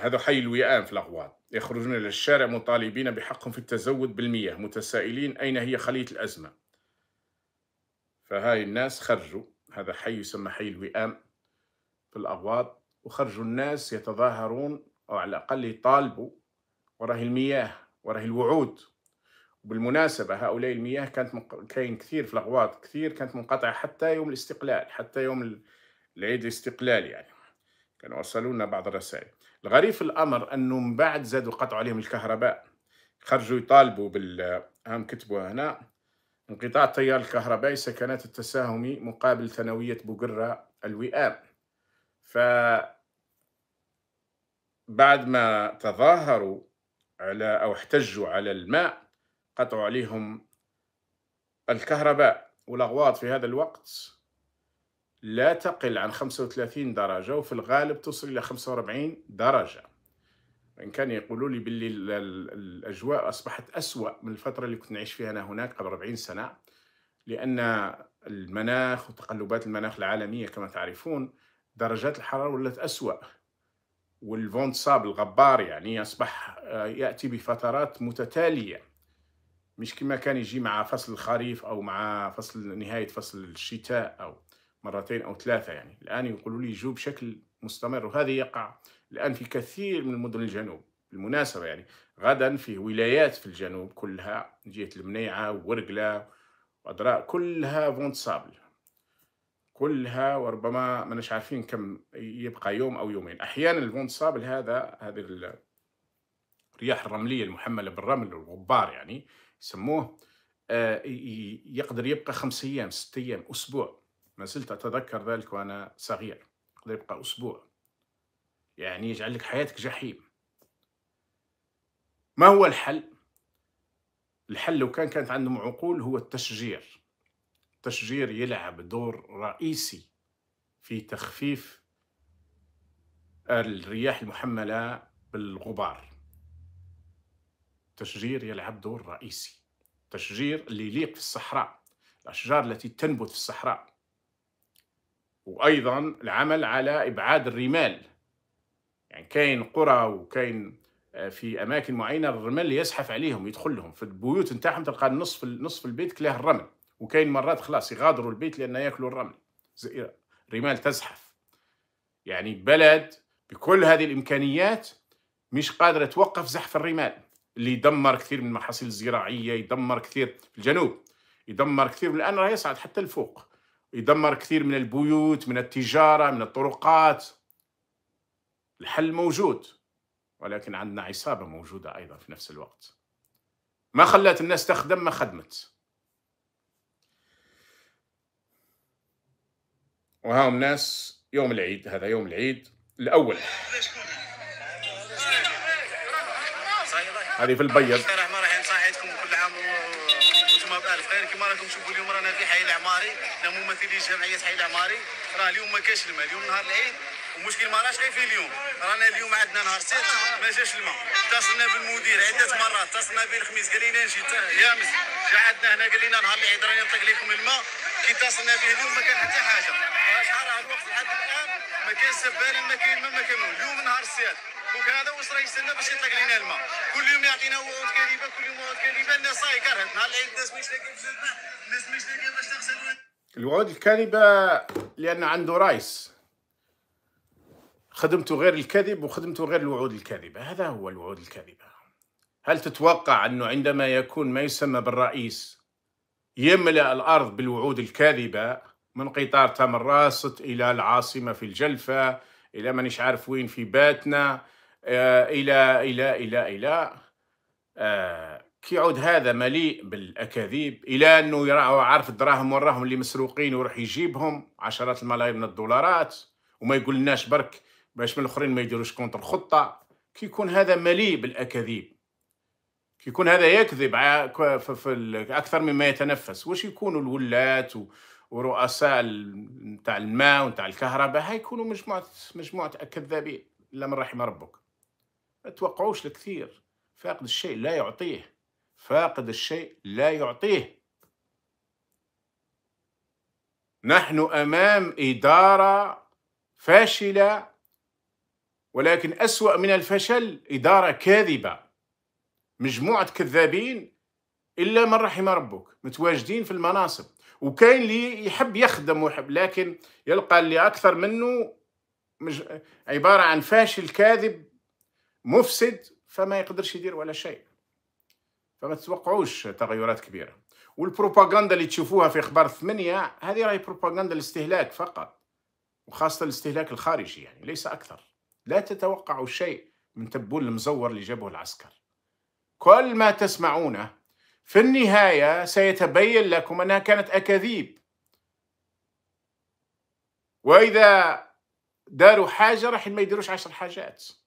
هذا حي الوئام في الأغواط يخرجون إلى الشارع مطالبين بحقهم في التزود بالمياه متسائلين أين هي خلية الأزمة فهاي الناس خرجوا هذا حي يسمى حي الوئام في الأغواط وخرجوا الناس يتظاهرون أو على الأقل يطالبوا وراه المياه وراه الوعود بالمناسبة هؤلاء المياه كانت مق... كاين كثير في الأغواط كثير كانت منقطعة حتى يوم الاستقلال حتى يوم العيد الاستقلال يعني كانوا وصلونا بعض الرسائل الغريب في الامر انه من بعد زادوا قطعوا عليهم الكهرباء خرجوا يطالبوا بال هم كتبوا هنا انقطاع التيار الكهربائي سكنات التساهمي مقابل ثانوية بوقرة الوئام ف بعد ما تظاهروا على أو احتجوا على الماء قطعوا عليهم الكهرباء والأغواط في هذا الوقت لا تقل عن 35 درجة وفي الغالب تصل إلى 45 درجة إن كان يقولوا لي باللي الأجواء أصبحت أسوأ من الفترة اللي كنت نعيش فيها أنا هناك قبل 40 سنة لأن المناخ وتقلبات المناخ العالمية كما تعرفون درجات الحرارة ولات أسوأ والفونت صاب الغبار يعني أصبح آه، يأتي بفترات متتالية مش كما كان يجي مع فصل الخريف أو مع فصل نهاية فصل الشتاء أو مرتين أو ثلاثة يعني الآن يقولوا لي جو بشكل مستمر وهذا يقع الآن في كثير من مدن الجنوب بالمناسبة يعني غدا في ولايات في الجنوب كلها جهة المنيعة وورقلة وأدراء كلها فونت سابل كلها وربما ما نش عارفين كم يبقى يوم أو يومين أحيانا الفونت سابل هذا هذه الرياح الرملية المحملة بالرمل والغبار يعني يسموه آه، يقدر يبقى خمس أيام ست أيام أسبوع ما زلت أتذكر ذلك وأنا صغير قد يبقى أسبوع يعني يجعل لك حياتك جحيم ما هو الحل؟ الحل لو كان كانت عندهم عقول هو التشجير التشجير يلعب دور رئيسي في تخفيف الرياح المحملة بالغبار التشجير يلعب دور رئيسي التشجير اللي يليق في الصحراء الأشجار التي تنبت في الصحراء وايضا العمل على ابعاد الرمال يعني كاين قرى وكاين آه، في اماكن معينه الرمل يزحف عليهم يدخل لهم في البيوت نتاعهم تلقى نصف نصف البيت كلاه الرمل وكاين مرات خلاص يغادروا البيت لان ياكلوا الرمل رمال تزحف يعني بلد بكل هذه الامكانيات مش قادره توقف زحف الرمال اللي يدمر كثير من المحاصيل الزراعيه يدمر كثير في الجنوب يدمر كثير من الان راه يصعد حتى لفوق يدمر كثير من البيوت من التجارة من الطرقات الحل موجود ولكن عندنا عصابة موجودة أيضا في نفس الوقت ما خلت الناس تخدم ما خدمت وهاهم ناس يوم العيد هذا يوم العيد الأول هذه في البيض كما راكم تشوفوا اليوم رانا في حي العماري حنا ممثلين جمعيه حي العماري راه اليوم ما كاش الماء اليوم نهار العيد المشكل ما راش غير في اليوم رانا اليوم عندنا نهار سيت ما جاش الماء اتصلنا بالمدير عده مرات اتصلنا به الخميس قال لنا نجي يا مس جا عندنا هنا قال لنا نهار العيد راني نطلق لكم الماء كي اتصلنا به اليوم ما كان حتى حاجه شهر على الوقت لحد الان ما كاين سبان ما كاين ما ما كاين اليوم نهار السياد دونك هذا واش راه يستنى باش يطلق لنا الماء كل يوم يعطينا وعود كذبه كل يوم وعود كذبه الناس صاي كرهت نهار العيد الناس ما يشتكي باش الناس ماهيش لاقيين باش تغسل الوعود الكاذبة لأن عنده رايس خدمته غير الكذب وخدمته غير الوعود الكاذبة هذا هو الوعود الكاذبة هل تتوقع أنه عندما يكون ما يسمى بالرئيس يملأ الأرض بالوعود الكاذبة من قطار راست إلى العاصمة في الجلفة إلى مانيش عارف وين في باتنا آه، إلى إلى إلى إلى, إلى آه، كيعود هذا مليء بالأكاذيب إلى أنه عارف الدراهم وراهم اللي مسروقين وراح يجيبهم عشرات الملايين من الدولارات وما يقولناش برك باش من الاخرين ما يديروش كونتر الخطه كيكون هذا مليء بالاكاذيب كيكون هذا يكذب في اكثر مما يتنفس واش يكونوا الولات ورؤساء نتاع الماء ونتاع الكهرباء هيكونوا مجموعه مجموعه كذابين الا من رحم ربك ما توقعوش الكثير فاقد الشيء لا يعطيه فاقد الشيء لا يعطيه نحن امام اداره فاشله ولكن اسوا من الفشل اداره كاذبه مجموعه كذابين الا من رحم ربك متواجدين في المناصب وكاين اللي يحب يخدم ويحب لكن يلقى اللي اكثر منه مش عباره عن فاشل كاذب مفسد فما يقدرش يدير ولا شيء فما تتوقعوش تغيرات كبيره والبروباغندا اللي تشوفوها في اخبار ثمانية هذه راهي بروباغندا الاستهلاك فقط وخاصه الاستهلاك الخارجي يعني ليس اكثر لا تتوقعوا شيء من تبول المزور اللي جابه العسكر كل ما تسمعونه في النهاية سيتبين لكم أنها كانت أكاذيب وإذا داروا حاجة راح ما يديروش عشر حاجات